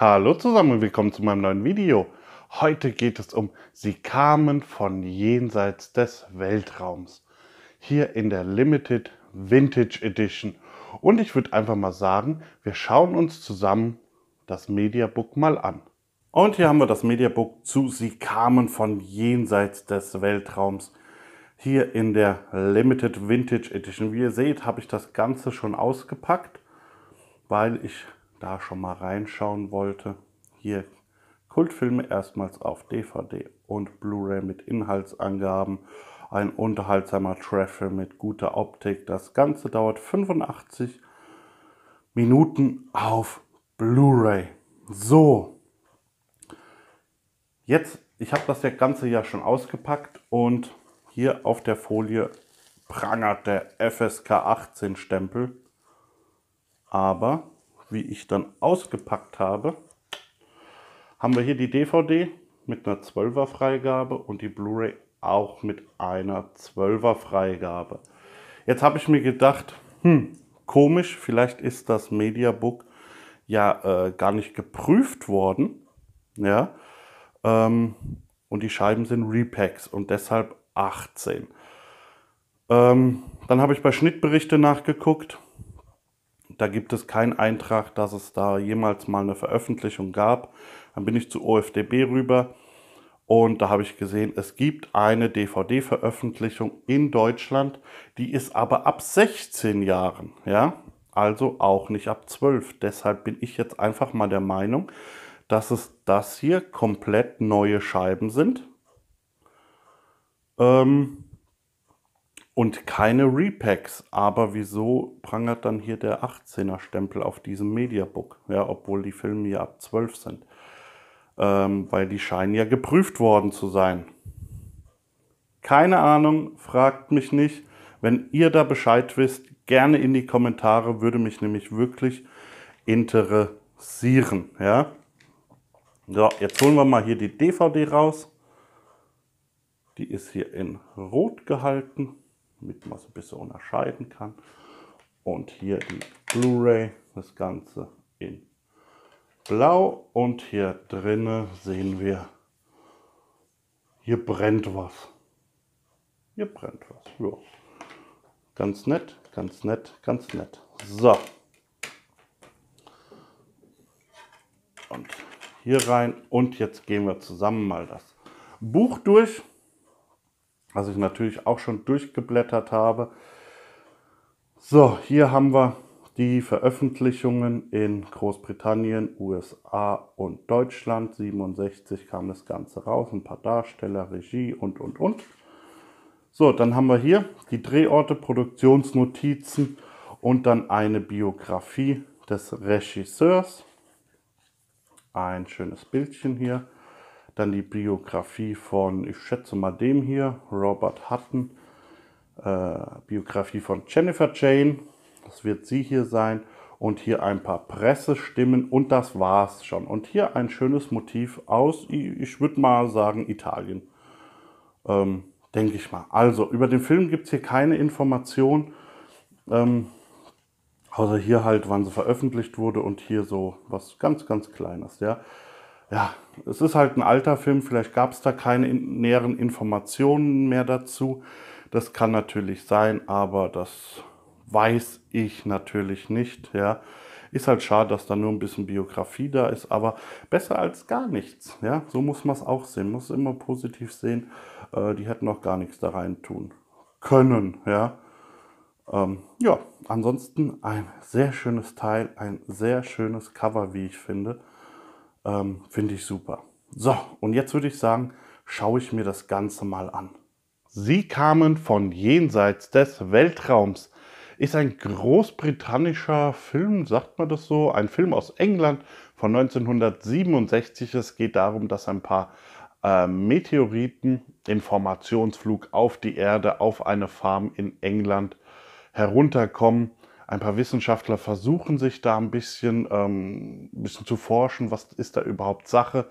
Hallo zusammen und willkommen zu meinem neuen Video. Heute geht es um Sie kamen von jenseits des Weltraums. Hier in der Limited Vintage Edition. Und ich würde einfach mal sagen, wir schauen uns zusammen das Mediabook mal an. Und hier haben wir das Mediabook zu Sie kamen von jenseits des Weltraums. Hier in der Limited Vintage Edition. Wie ihr seht, habe ich das Ganze schon ausgepackt, weil ich da schon mal reinschauen wollte, hier Kultfilme erstmals auf DVD und Blu-ray mit Inhaltsangaben, ein unterhaltsamer Treffer mit guter Optik. Das Ganze dauert 85 Minuten auf Blu-ray. So, jetzt, ich habe das Ganze ja schon ausgepackt und hier auf der Folie prangert der FSK 18 Stempel. Aber wie ich dann ausgepackt habe, haben wir hier die DVD mit einer 12er Freigabe und die Blu-ray auch mit einer 12er Freigabe. Jetzt habe ich mir gedacht, hm, komisch, vielleicht ist das Mediabook ja äh, gar nicht geprüft worden. Ja, ähm, und die Scheiben sind Repacks und deshalb 18. Ähm, dann habe ich bei Schnittberichte nachgeguckt da gibt es keinen Eintrag, dass es da jemals mal eine Veröffentlichung gab. Dann bin ich zu OFDB rüber und da habe ich gesehen, es gibt eine DVD-Veröffentlichung in Deutschland, die ist aber ab 16 Jahren, ja, also auch nicht ab 12. Deshalb bin ich jetzt einfach mal der Meinung, dass es das hier komplett neue Scheiben sind. Ähm, und keine Repacks. Aber wieso prangert dann hier der 18er Stempel auf diesem Mediabook? Ja, obwohl die Filme ja ab 12 sind. Ähm, weil die scheinen ja geprüft worden zu sein. Keine Ahnung, fragt mich nicht. Wenn ihr da Bescheid wisst, gerne in die Kommentare, würde mich nämlich wirklich interessieren. Ja? So, jetzt holen wir mal hier die DVD raus. Die ist hier in Rot gehalten damit man es ein bisschen unterscheiden kann. Und hier die Blu-ray, das Ganze in blau. Und hier drinnen sehen wir, hier brennt was. Hier brennt was. Ja. Ganz nett, ganz nett, ganz nett. So. Und hier rein. Und jetzt gehen wir zusammen mal das Buch durch was ich natürlich auch schon durchgeblättert habe. So, hier haben wir die Veröffentlichungen in Großbritannien, USA und Deutschland. 67 kam das Ganze raus, ein paar Darsteller, Regie und, und, und. So, dann haben wir hier die Drehorte, Produktionsnotizen und dann eine Biografie des Regisseurs. Ein schönes Bildchen hier. Dann die Biografie von, ich schätze mal dem hier, Robert Hutton. Äh, Biografie von Jennifer Jane, das wird sie hier sein. Und hier ein paar Pressestimmen und das war's schon. Und hier ein schönes Motiv aus, ich würde mal sagen, Italien. Ähm, Denke ich mal. Also, über den Film gibt es hier keine Information. Ähm, außer hier halt, wann sie veröffentlicht wurde und hier so was ganz, ganz Kleines, ja ja, es ist halt ein alter Film, vielleicht gab es da keine in näheren Informationen mehr dazu. Das kann natürlich sein, aber das weiß ich natürlich nicht. Ja. Ist halt schade, dass da nur ein bisschen Biografie da ist, aber besser als gar nichts. Ja. So muss man es auch sehen, muss immer positiv sehen. Äh, die hätten auch gar nichts da rein tun können. Ja. Ähm, ja, ansonsten ein sehr schönes Teil, ein sehr schönes Cover, wie ich finde. Ähm, Finde ich super. So, und jetzt würde ich sagen, schaue ich mir das Ganze mal an. Sie kamen von jenseits des Weltraums. Ist ein großbritannischer Film, sagt man das so? Ein Film aus England von 1967. Es geht darum, dass ein paar äh, Meteoriten im Formationsflug auf die Erde, auf eine Farm in England herunterkommen ein paar Wissenschaftler versuchen sich da ein bisschen, ähm, ein bisschen zu forschen, was ist da überhaupt Sache.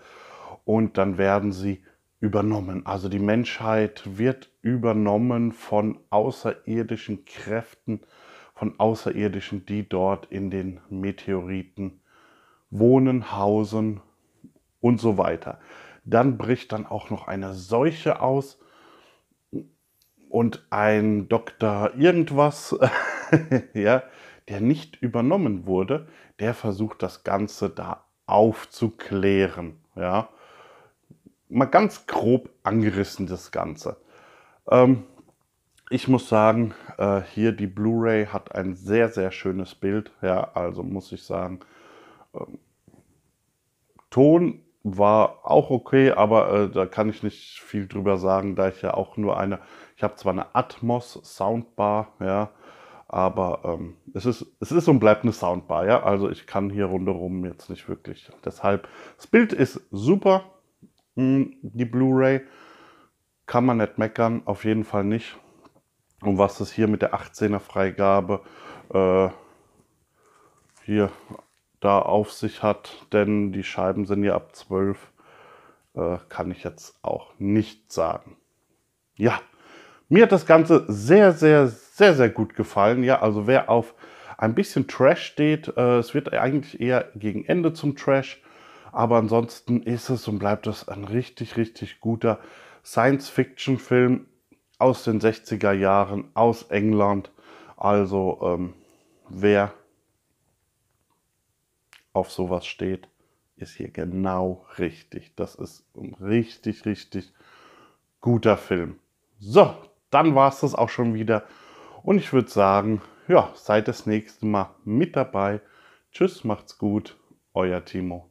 Und dann werden sie übernommen. Also die Menschheit wird übernommen von außerirdischen Kräften, von außerirdischen, die dort in den Meteoriten wohnen, hausen und so weiter. Dann bricht dann auch noch eine Seuche aus und ein Doktor irgendwas ja, der nicht übernommen wurde, der versucht das Ganze da aufzuklären. Ja, mal ganz grob angerissen das Ganze. Ähm, ich muss sagen, äh, hier die Blu-ray hat ein sehr, sehr schönes Bild. Ja, also muss ich sagen, ähm, Ton war auch okay, aber äh, da kann ich nicht viel drüber sagen, da ich ja auch nur eine, ich habe zwar eine Atmos Soundbar, ja, aber ähm, es, ist, es ist und bleibt eine Soundbar, ja. Also ich kann hier rundherum jetzt nicht wirklich. Deshalb, das Bild ist super. Hm, die Blu-ray kann man nicht meckern, auf jeden Fall nicht. Und was es hier mit der 18er Freigabe äh, hier da auf sich hat, denn die Scheiben sind ja ab 12, äh, kann ich jetzt auch nicht sagen. Ja, mir hat das Ganze sehr, sehr, sehr, sehr gut gefallen. Ja, also wer auf ein bisschen Trash steht, äh, es wird eigentlich eher gegen Ende zum Trash. Aber ansonsten ist es und bleibt es ein richtig, richtig guter Science-Fiction-Film aus den 60er Jahren, aus England. Also ähm, wer auf sowas steht, ist hier genau richtig. Das ist ein richtig, richtig guter Film. So, dann war es das auch schon wieder. Und ich würde sagen, ja, seid das nächste Mal mit dabei. Tschüss, macht's gut, euer Timo.